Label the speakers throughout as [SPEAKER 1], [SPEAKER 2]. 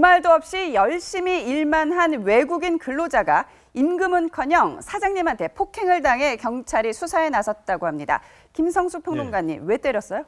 [SPEAKER 1] 말도 없이 열심히 일만 한 외국인 근로자가 임금은커녕 사장님한테 폭행을 당해 경찰이 수사에 나섰다고 합니다. 김성수 평론가님 네. 왜 때렸어요?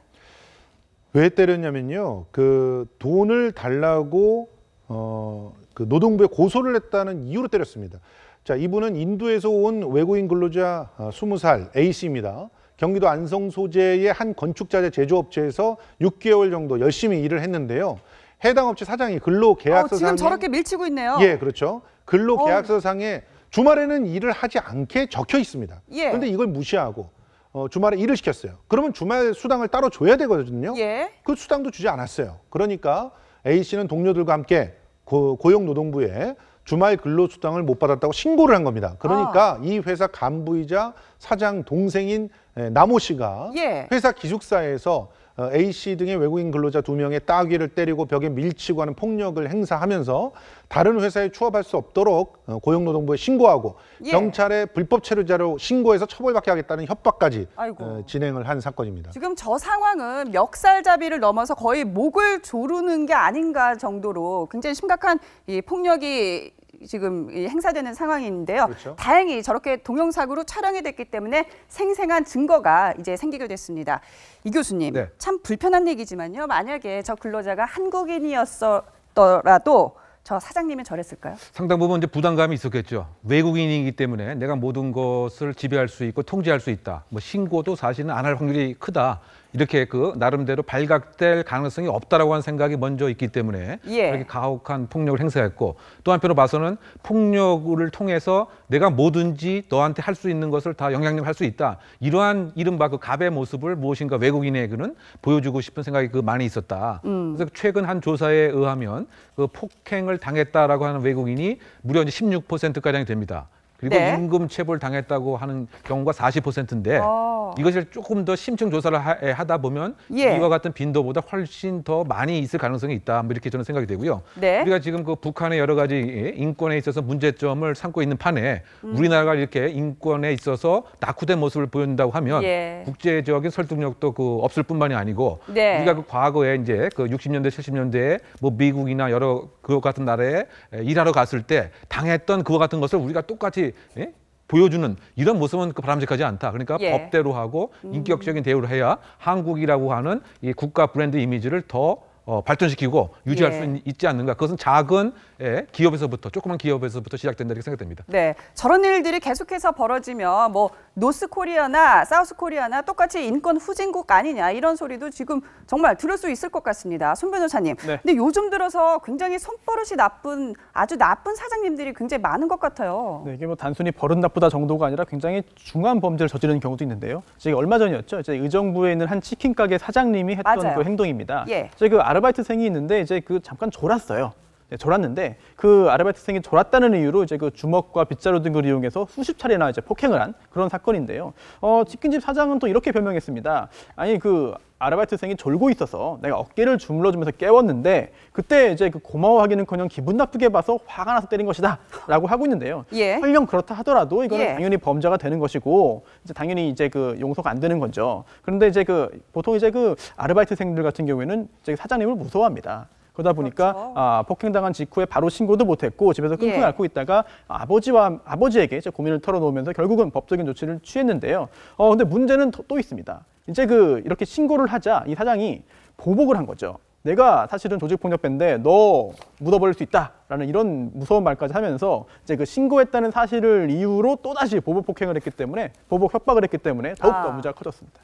[SPEAKER 2] 왜 때렸냐면요. 그 돈을 달라고 어, 그 노동부에 고소를 했다는 이유로 때렸습니다. 자, 이분은 인도에서 온 외국인 근로자 20살 아, A 씨입니다. 경기도 안성 소재의 한 건축자재 제조업체에서 6개월 정도 열심히 일을 했는데요. 해당 업체 사장이 근로 계약서상 어, 지금 저렇게
[SPEAKER 1] 밀치고 있네요. 예,
[SPEAKER 2] 그렇죠. 근로 어. 계약서상에 주말에는 일을 하지 않게 적혀 있습니다. 예. 그런데 이걸 무시하고 어, 주말에 일을 시켰어요. 그러면 주말 수당을 따로 줘야 되거든요. 예. 그 수당도 주지 않았어요. 그러니까 A 씨는 동료들과 함께 고, 용노동부에 주말 근로 수당을 못 받았다고 신고를 한 겁니다. 그러니까 아. 이 회사 간부이자 사장 동생인 나모 씨가 예. 회사 기숙사에서 어, A씨 등의 외국인 근로자 두명의 따귀를 때리고 벽에 밀치고 하는 폭력을 행사하면서 다른 회사에 취업할 수 없도록 어, 고용노동부에 신고하고 예. 경찰에 불법 체류자로 신고해서 처벌받게 하겠다는 협박까지 아이고. 어, 진행을 한 사건입니다.
[SPEAKER 1] 지금 저 상황은 멱살잡이를 넘어서 거의 목을 조르는 게 아닌가 정도로 굉장히 심각한 이 폭력이 지금 행사되는 상황인데요. 그렇죠. 다행히 저렇게 동영상으로 촬영이 됐기 때문에 생생한 증거가 이제 생기게 됐습니다. 이 교수님, 네. 참 불편한 얘기지만요. 만약에 저 근로자가 한국인이었더라도 저 사장님이 저랬을까요?
[SPEAKER 3] 상당 부분 이제 부담감이 있었겠죠. 외국인이기 때문에 내가 모든 것을 지배할 수 있고 통제할 수 있다. 뭐 신고도 사실은 안 할 확률이 크다. 이렇게 그 나름대로 발각될 가능성이 없다라고 하는 생각이 먼저 있기 때문에 예. 그렇게 가혹한 폭력을 행사했고 또 한편으로 봐서는 폭력을 통해서 내가 뭐든지 너한테 할 수 있는 것을 다 영향력 할 수 있다 이러한 이른바 그 갑의 모습을 무엇인가 외국인에게는 보여주고 싶은 생각이 그 많이 있었다. 음. 그래서 최근 한 조사에 의하면 그 폭행을 당했다라고 하는 외국인이 무려 이제 16% 가량이 됩니다. 그리고 네. 임금 체불 당했다고 하는 경우가 40%인데 어. 이것을 조금 더 심층 조사를 하, 예, 다 보면 예. 이와 같은 빈도보다 훨씬 더 많이 있을 가능성이 있다. 뭐 이렇게 저는 생각이 되고요. 네. 우리가 지금 그 북한의 여러 가지 예, 인권에 있어서 문제점을 삼고 있는 판에 음. 우리나라가 이렇게 인권에 있어서 낙후된 모습을 보인다고 하면 예. 국제적인 설득력도 그 없을 뿐만이 아니고 네. 우리가 그 과거에 이제 그 60년대 70년대에 뭐 미국이나 여러 그 같은 나라에 예, 일하러 갔을 때 당했던 그와 같은 것을 우리가 똑같이 예? 보여주는 이런 모습은 그 바람직하지 않다. 그러니까 예. 법대로 하고 음. 인격적인 대우를 해야 한국이라고 하는 이 국가 브랜드 이미지를 더 어, 발전시키고 유지할 예. 수 있지 않는가. 그것은 작은 예, 기업에서부터 조그만 기업에서부터 시작된다 이렇게 생각됩니다.
[SPEAKER 1] 네, 저런 일들이 계속해서 벌어지면 뭐 노스 코리아나 사우스 코리아나 똑같이 인권 후진국 아니냐 이런 소리도 지금 정말 들을 수 있을 것 같습니다. 손 변호사님. 네. 근데 요즘 들어서 굉장히 손버릇이 나쁜 아주 나쁜 사장님들이 굉장히 많은 것 같아요.
[SPEAKER 4] 네, 이게 뭐 단순히 버릇 나쁘다 정도가 아니라 굉장히 중한 범죄를 저지르는 경우도 있는데요. 이게 얼마 전이었죠. 이제 의정부에 있는 한 치킨 가게 사장님이 했던 맞아요. 그 행동입니다. 예. 그 아르바이트생이 있는데 이제 그 잠깐 졸았어요. 예, 졸았는데 그 아르바이트생이 졸았다는 이유로 이제 그 주먹과 빗자루 등을 이용해서 수십 차례나 이제 폭행을 한 그런 사건인데요. 어, 치킨집 사장은 또 이렇게 변명했습니다. 아니 그 아르바이트생이 졸고 있어서 내가 어깨를 주물러주면서 깨웠는데 그때 이제 그 고마워하기는커녕 기분 나쁘게 봐서 화가 나서 때린 것이다라고 하고 있는데요. 예. 설령 그렇다 하더라도 이거는 예. 당연히 범죄가 되는 것이고 이제 당연히 이제 그 용서가 안 되는 거죠. 그런데 이제 그 보통 이제 그 아르바이트생들 같은 경우에는 이제 사장님을 무서워합니다. 그러다 보니까 그렇죠. 아, 폭행당한 직후에 바로 신고도 못했고 집에서 끙끙 예. 앓고 있다가 아버지와 아버지에게 이제 고민을 털어놓으면서 결국은 법적인 조치를 취했는데요. 어 근데 문제는 또 있습니다. 이제 그 이렇게 신고를 하자 이 사장이 보복을 한 거죠. 내가 사실은 조직폭력배인데 너 묻어버릴 수 있다라는 이런 무서운 말까지 하면서 이제 그 신고했다는 사실을 이유로 또다시 보복
[SPEAKER 1] 폭행을 했기 때문에 보복 협박을 했기 때문에 더욱더 아. 무죄가 커졌습니다.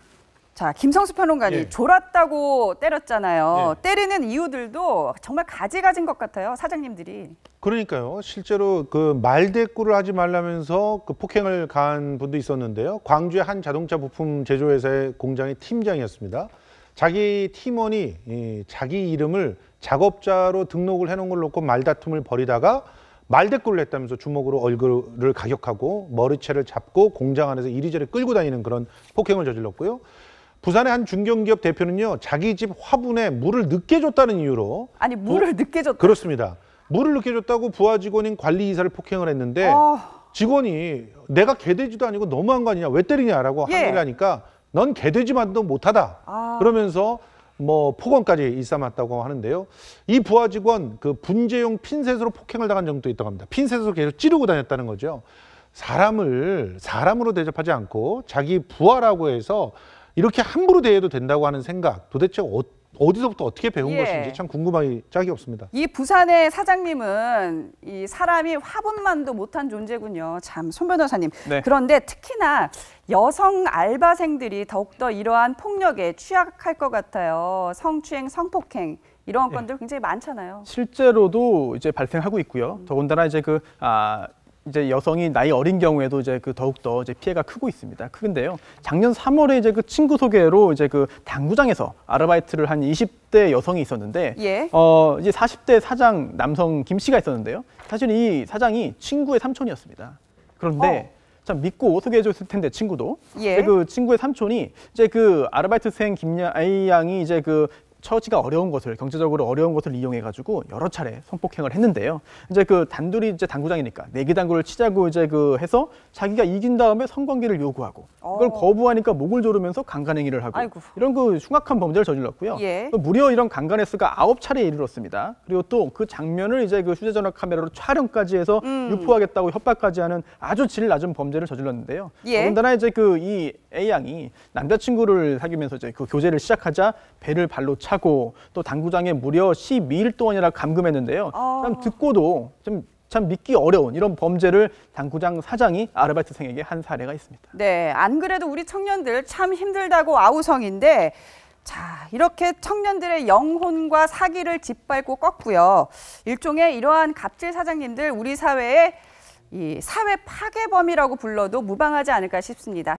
[SPEAKER 1] 자, 김성수 평론가님 예. 졸았다고 때렸잖아요. 예. 때리는 이유들도 정말 가지가진 것 같아요. 사장님들이.
[SPEAKER 2] 그러니까요. 실제로 그 말대꾸를 하지 말라면서 그 폭행을 가한 분도 있었는데요. 광주의 한 자동차 부품 제조회사의 공장의 팀장이었습니다. 자기 팀원이 이 자기 이름을 작업자로 등록을 해놓은 걸 놓고 말다툼을 벌이다가 말대꾸를 했다면서 주먹으로 얼굴을 가격하고 머리채를 잡고 공장 안에서 이리저리 끌고 다니는 그런 폭행을 저질렀고요. 부산의 한 중견기업 대표는요 자기 집 화분에 물을 늦게 줬다는 이유로 아니 물을 부... 늦게 줬다 그렇습니다 물을 늦게 줬다고 부하 직원인 관리 이사를 폭행을 했는데 어... 직원이 내가 개돼지도 아니고 너무한 거 아니냐 왜 때리냐라고 예. 항의를 하니까 넌 개돼지만도 못하다 아... 그러면서 뭐 폭언까지 일삼았다고 하는데요. 이 부하 직원 그 분재용 핀셋으로 폭행을 당한 정도 있다고 합니다. 핀셋으로 계속 찌르고 다녔다는 거죠. 사람을 사람으로 대접하지 않고 자기 부하라고 해서 이렇게 함부로 대해도 된다고 하는 생각 도대체 어, 어디서부터 어떻게 배운 예. 것인지 참 궁금하기 짝이 없습니다.
[SPEAKER 1] 이 부산의 사장님은 이 사람이 화분만도 못한 존재군요. 참, 손 변호사님. 네. 그런데 특히나 여성 알바생들이 더욱더 이러한 폭력에 취약할 것 같아요. 성추행, 성폭행. 이런 예. 건들 예. 굉장히 많잖아요.
[SPEAKER 4] 실제로도 이제 발생하고 있고요. 음. 더군다나 이제 그 아, 이제 여성이 나이 어린 경우에도 이제 그 더욱더 이제 피해가 크고 있습니다. 큰데요. 작년 3월에 이제 그 친구 소개로 이제 그 당구장에서 아르바이트를 한 20대 여성이 있었는데 예. 어 이제 40대 사장 남성 김 씨가 있었는데요. 사실 이 사장이 친구의 삼촌이었습니다. 그런데 어. 참 믿고 소개해 줬을 텐데 친구도 예. 그 친구의 삼촌이 이제 그 아르바이트생 김양이 이제 그 처지가 어려운 것을 경제적으로 어려운 것을 이용해 가지고 여러 차례 성폭행을 했는데요. 이제 그 단둘이 이제 당구장이니까 내기 당구를 치자고 이제 그 해서 자기가 이긴 다음에 성관계를 요구하고 그걸 어. 거부하니까 목을 조르면서 강간행위를 하고 아이고. 이런 그 흉악한 범죄를 저질렀고요. 예. 또 무려 이런 강간횟 수가 아홉 차례에 이르렀습니다. 그리고 또 그 장면을 이제 그 휴대 전화 카메라로 촬영까지 해서 음. 유포하겠다고 협박까지 하는 아주 질 낮은 범죄를 저질렀는데요. 예. 더군다나 이제 그이 A양이 남자친구를 사귀면서 이제 그 교제를 시작하자 배를 발로 차고 또 당구장에 무려 12일 동안이나 감금했는데요. 아. 참 듣고도 좀 참 믿기 어려운 이런 범죄를 당구장 사장이 아르바이트생에게 한 사례가 있습니다.
[SPEAKER 1] 네, 안 그래도 우리 청년들 참 힘들다고 아우성인데 자, 이렇게 청년들의 영혼과 사기를 짓밟고 꺾고요. 일종의 이러한 갑질 사장님들 우리 사회에 이 사회 파괴범이라고 불러도 무방하지 않을까 싶습니다.